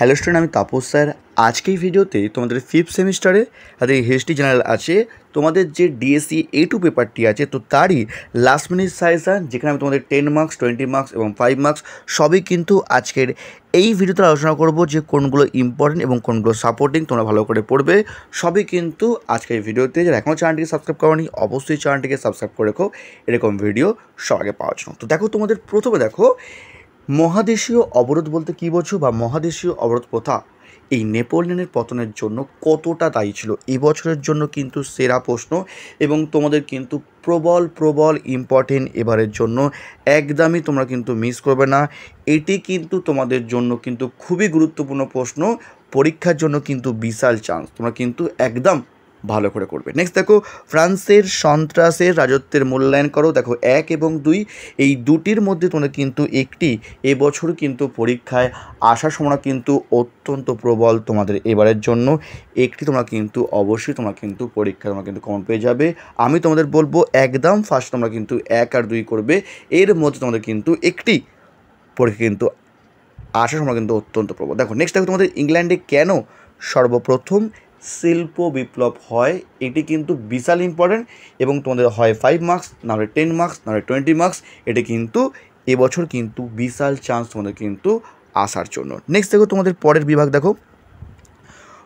hello student আমি Tapas sir আজকে এই ভিডিওতে তোমাদের ফিফথ সেমিস্টারে তাদের হিস্ট্রি জেনারেল আছে তোমাদের যে ডিএসসি এ টু পেপারটি আছে তো তারই লাস্ট মিনিট সাজেশান যেখানে আমি তোমাদের টেন মার্কস টোয়েন্টি মার্কস এবং ফাইভ মার্কস সবই কিন্তু আজকের এই ভিডিওতে আলোচনা করব যে কোনগুলো ইম্পর্টেন্ট এবং কোনগুলো সাপোর্টিং তোমরা ভালো করে পড়বে সবই কিন্তু আজকের এই ভিডিওতে যারা এখনও চ্যানেলটিকে সাবস্ক্রাইব নি অবশ্যই চ্যানেলটিকে সাবস্ক্রাইব করে রেখো এরকম ভিডিও সবার আগে পাওয়ার জন্য তো দেখো তোমাদের প্রথমে দেখো মহাদেশীয় অবরোধ বলতে কী বোঝো বা মহাদেশীয় অবরোধ প্রথা এই নেপোলিয়নের পতনের জন্য কতটা দায়ী ছিল এবছরের জন্য কিন্তু সেরা প্রশ্ন এবং তোমাদের কিন্তু প্রবল প্রবল ইম্পর্টেন্ট এবারের জন্য একদমই তোমরা কিন্তু মিস করবে না এটি কিন্তু তোমাদের জন্য কিন্তু খুবই গুরুত্বপূর্ণ প্রশ্ন পরীক্ষার জন্য কিন্তু বিশাল চান্স তোমরা কিন্তু একদম ভালো করে করবে নেক্সট দেখো ফ্রান্সের সন্ত্রাসের রাজত্বের মূল্যায়ন করো দেখো এক এবং দুই এই দুটির মধ্যে তোমরা কিন্তু একটি এবছর কিন্তু পরীক্ষায় আসার সময় কিন্তু অত্যন্ত প্রবল তোমাদের এবারের জন্য একটি তোমরা কিন্তু অবশ্যই তোমরা কিন্তু পরীক্ষা তোমরা কিন্তু কমন পেয়ে যাবে আমি তোমাদের বলবো একদম ফার্স্ট তোমরা কিন্তু এক আর দুই করবে এর মধ্যে তোমাদের কিন্তু একটি পরীক্ষা কিন্তু আসার সময় কিন্তু অত্যন্ত প্রবল দেখো নেক্সট দেখো তোমাদের ইংল্যান্ডে কেন সর্বপ্রথম শিল্প বিপ্লব হয় এটি কিন্তু বিশাল ইম্পর্টেন্ট এবং তোমাদের হয় ফাইভ মার্কস নাহলে টেন মার্কস নাহলে টোয়েন্টি মার্কস এটি কিন্তু এবছর কিন্তু বিশাল চান্স তোমাদের কিন্তু আসার জন্য নেক্সট দেখো তোমাদের পরের বিভাগ দেখো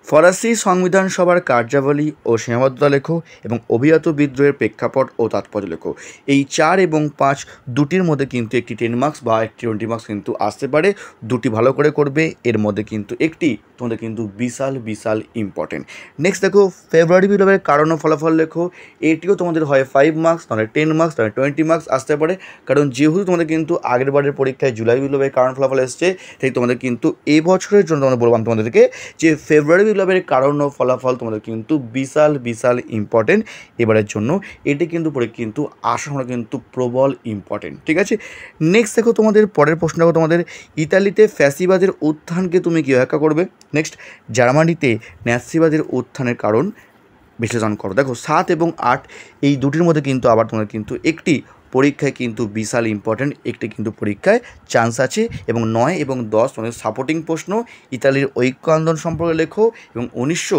ফরাসি সংবিধান সভার কার্যাবলী ও সীমাবদ্ধতা লেখ এবং অভিজাত বিদ্রোহের প্রেক্ষাপট ও তাৎপর্য লেখো এই চার এবং পাঁচ দুটির মধ্যে কিন্তু একটি টেন মার্কস বা একটি টোয়েন্টি মার্কস কিন্তু আসতে পারে দুটি ভালো করে করবে এর মধ্যে কিন্তু একটি তোমাদের কিন্তু বিশাল বিশাল ইম্পর্টেন্ট নেক্সট দেখো ফেব্রুয়ারি বিপ্লবের কারণ ও ফলাফল লেখো এটিও তোমাদের হয় ফাইভ মার্কস তাহলে টেন মার্কস তাহলে টোয়েন্টি মার্কস আসতে পারে কারণ যেহেতু তোমাদের কিন্তু আগের বারের পরীক্ষায় জুলাই বিপ্লবের কারণ ফলাফল এসছে তাই তোমাদের কিন্তু এবছরের জন্য তোমাদের বললাম তোমাদেরকে যে ফেব্রুয়ারি লাভের কারণ ও ফলাফল তোমাদের কিন্তু বিশাল বিশাল ইম্পর্টেন্ট এবারের জন্য এটি কিন্তু পরে কিন্তু আসানোটা কিন্তু প্রবল ইম্পর্টেন্ট ঠিক আছে নেক্সট দেখো তোমাদের পরের প্রশ্ন দেখো তোমাদের ইতালিতে ফ্যাসিবাদের উত্থানকে তুমি কী ব্যাখ্যা করবে নেক্সট জার্মানিতে ন্যাসিবাদের উত্থানের কারণ বিশ্লেষণ করো দেখো সাত এবং আট এই দুটির মধ্যে কিন্তু আবার তোমাদের কিন্তু একটি পরীক্ষায় কিন্তু বিশাল ইম্পর্ট্যান্ট একটি কিন্তু পরীক্ষায় চান্স আছে এবং নয় এবং দশ তোমাদের সাপোর্টিং প্রশ্ন ইতালির ঐক্য আন্দোলন সম্পর্কে লেখো এবং উনিশশো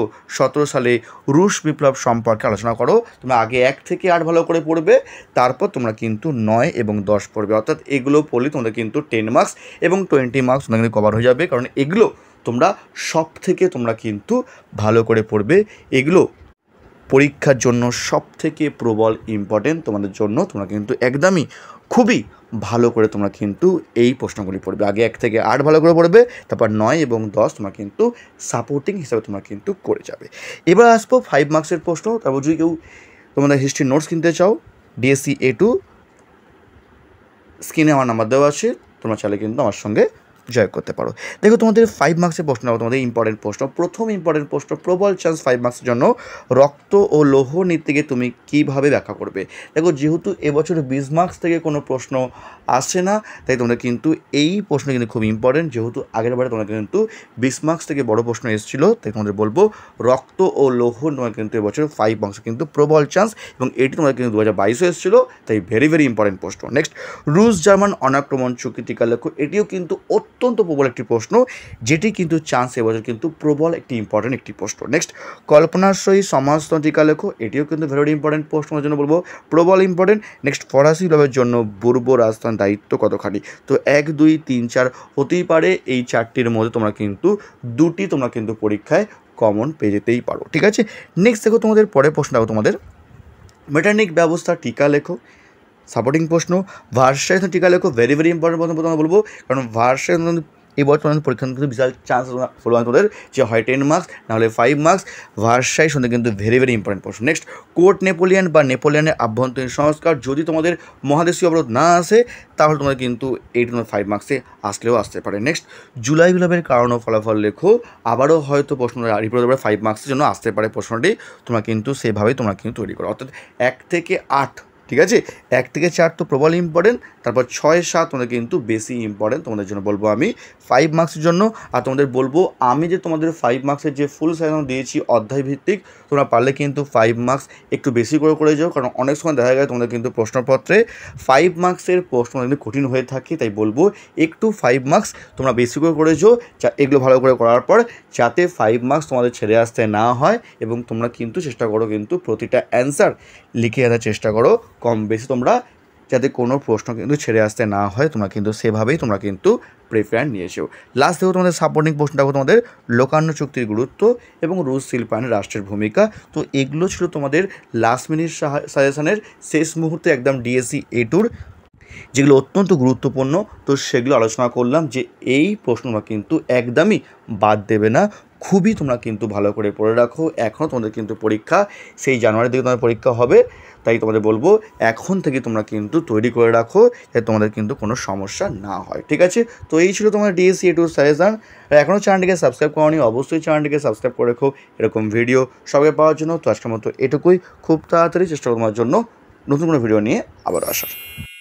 সালে রুশ বিপ্লব সম্পর্কে আলোচনা করো তোমরা আগে এক থেকে আট ভালো করে পড়বে তারপর তোমরা কিন্তু নয় এবং দশ পড়বে অর্থাৎ এগুলো পড়লে তোমরা কিন্তু টেন মার্কস এবং টোয়েন্টি মার্কস তোমরা কিন্তু কভার হয়ে যাবে কারণ এগুলো তোমরা সব থেকে তোমরা কিন্তু ভালো করে পড়বে এগুলো পরীক্ষার জন্য সব থেকে প্রবল ইম্পর্টেন্ট তোমাদের জন্য তোমরা কিন্তু একদমই খুবই ভালো করে তোমরা কিন্তু এই প্রশ্নগুলি পড়বে আগে এক থেকে আট ভালো করে পড়বে তারপর নয় এবং দশ তোমরা কিন্তু সাপোর্টিং হিসাবে তোমরা কিন্তু করে যাবে এবার আসবো ফাইভ মার্কসের প্রশ্ন তারপর যদি কেউ তোমাদের হিস্ট্রি নোটস কিনতে চাও ডিএসসি এ টু স্ক্রিনে আমার নাম্বার দেওয়া আছে তোমরা চাইলে কিন্তু আমার সঙ্গে জয় করতে পারো দেখো তোমাদের ফাইভ মার্ক্সের প্রশ্ন তোমাদের ইম্পর্টেন্ট প্রশ্ন প্রথম ইম্পর্টেন্ট প্রশ্ন প্রবল চান্স ফাইভ মার্ক্সের জন্য রক্ত ও লৌহ নীতিকে তুমি কিভাবে ব্যাখ্যা করবে দেখো যেহেতু এবছর বিশ মার্ক্স থেকে কোনো প্রশ্ন আসে না তাই তোমরা কিন্তু এই প্রশ্ন কিন্তু খুব ইম্পর্টেন্ট যেহেতু আগের বারে তোমরা কিন্তু বিশ মার্ক্স থেকে বড় প্রশ্ন এসেছিল তাই তোমাদের বলবো রক্ত ও লৌহ তোমার কিন্তু এবছর ফাইভ মার্ক্স কিন্তু প্রবল চান্স এবং এটি তোমরা কিন্তু দু হাজার বাইশে এসেছিলো তাই ভেরি ভেরি ইম্পর্টেন্ট প্রশ্ন নেক্সট রুশ জার্মান অনাক্রমণ চুক্তি টিকা লক্ষ্য এটিও কিন্তু অত্যন্ত অত্যন্ত প্রবল একটি প্রশ্ন যেটি কিন্তু চান্স এবছর কিন্তু প্রবল একটি ইম্পর্টেন্ট একটি প্রশ্ন নেক্সট কল্পনাশ্রয়ী সমাজতন্ত্রিকা লেখো এটিও কিন্তু ভেরি ইম্পর্টেন্ট প্রশ্নের জন্য বলবো প্রবল ইম্পর্টেন্ট নেক্সট ফরাসি লবের জন্য বুর্ব রাজস্থান দায়িত্ব কতখানি তো এক দুই তিন চার হতেই পারে এই চারটির মধ্যে তোমরা কিন্তু দুটি তোমরা কিন্তু পরীক্ষায় কমন পেয়ে যেতেই পারো ঠিক আছে নেক্সট দেখো তোমাদের পরে প্রশ্ন দেখো তোমাদের মেটানিক ব্যবস্থা টিকা লেখো সাপোর্টিং প্রশ্ন টিকা লেখো ভেরি ভেরি ইম্পর্টেন্ট প্রশ্ন প্রথমে বলবো কারণ ভার্সায়ন এই বছর তোমাদের পরীক্ষা কিন্তু বিশাল চান্স বলবো তোমাদের যে হয় টেন মার্কস নাহলে ফাইভ মার্কস ভার্সাই শুনতে কিন্তু ভেরি ভেরি ইম্পর্টেন্ট প্রশ্ন নেক্সট কোর্ট নেপোলিয়ান বা নেপোলিয়ানের আভ্যন্তরীণ সংস্কার যদি তোমাদের মহাদেশীয় অবরোধ না আসে তাহলে তোমাদের কিন্তু এইট তোমার ফাইভ মার্কসে আসলেও আসতে পারে নেক্সট জুলাই বিলবের কারণ ও ফলাফল লেখো আবারও হয়তো প্রশ্ন রিপোর্ট ফাইভ মার্কসের জন্য আসতে পারে প্রশ্নটি তোমরা কিন্তু সেভাবেই তোমরা কিন্তু তৈরি করো অর্থাৎ এক থেকে আট ঠিক আছে এক থেকে চার তো প্রবল ইম্পর্টেন্ট তারপর ছয় সাত তোমাদের কিন্তু বেশি ইম্পর্টেন্ট তোমাদের জন্য বলবো আমি ফাইভ মার্কসের জন্য আর তোমাদের বলবো আমি যে তোমাদের ফাইভ মার্কসের যে ফুল সাজানো দিয়েছি অধ্যায় ভিত্তিক তোমরা পারলে কিন্তু ফাইভ মার্কস একটু বেশি করে করে যাও কারণ অনেক সময় দেখা যায় তোমাদের কিন্তু প্রশ্নপত্রে ফাইভ মার্কসের প্রশ্ন কিন্তু কঠিন হয়ে থাকে তাই বলবো একটু ফাইভ মার্কস তোমরা বেশি করে করে যাও এগুলো ভালো করে করার পর যাতে ফাইভ মার্কস তোমাদের ছেড়ে আসতে না হয় এবং তোমরা কিন্তু চেষ্টা করো কিন্তু প্রতিটা অ্যান্সার লিখে আসার চেষ্টা করো কম বেশি তোমরা যাতে কোনো প্রশ্ন কিন্তু ছেড়ে আসতে না হয় তোমরা কিন্তু সেভাবেই তোমরা কিন্তু প্রিফারেন্স নিয়ে এসেও লাস্ট দেখো তোমাদের সাপোর্টিং প্রশ্ন দেখো তোমাদের লোকান্ন চুক্তির গুরুত্ব এবং রুশ শিল্পায়নের রাষ্ট্রের ভূমিকা তো এগুলো ছিল তোমাদের লাস্ট মিনিট সাজেশনের শেষ মুহূর্তে একদম ডিএসি এ টুর যেগুলো অত্যন্ত গুরুত্বপূর্ণ তো সেগুলো আলোচনা করলাম যে এই প্রশ্নটা কিন্তু একদমই বাদ দেবে না খুবই তোমরা কিন্তু ভালো করে পড়ে রাখো এখনও তোমাদের কিন্তু পরীক্ষা সেই জানুয়ারি থেকে তোমাদের পরীক্ষা হবে তাই তোমাদের বলবো এখন থেকে তোমরা কিন্তু তৈরি করে রাখো যাতে তোমাদের কিন্তু কোনো সমস্যা না হয় ঠিক আছে তো এই ছিল তোমার ডিএসসি টু সাজেশান আর এখনও চ্যানেলটিকে সাবস্ক্রাইব করনি অবশ্যই চ্যানেলটিকে সাবস্ক্রাইব করে রেখো এরকম ভিডিও সবাই পাওয়ার জন্য তো আজকের মতো এটুকুই খুব তাড়াতাড়ি চেষ্টা করো তোমার জন্য নতুন কোনো ভিডিও নিয়ে আবার আসার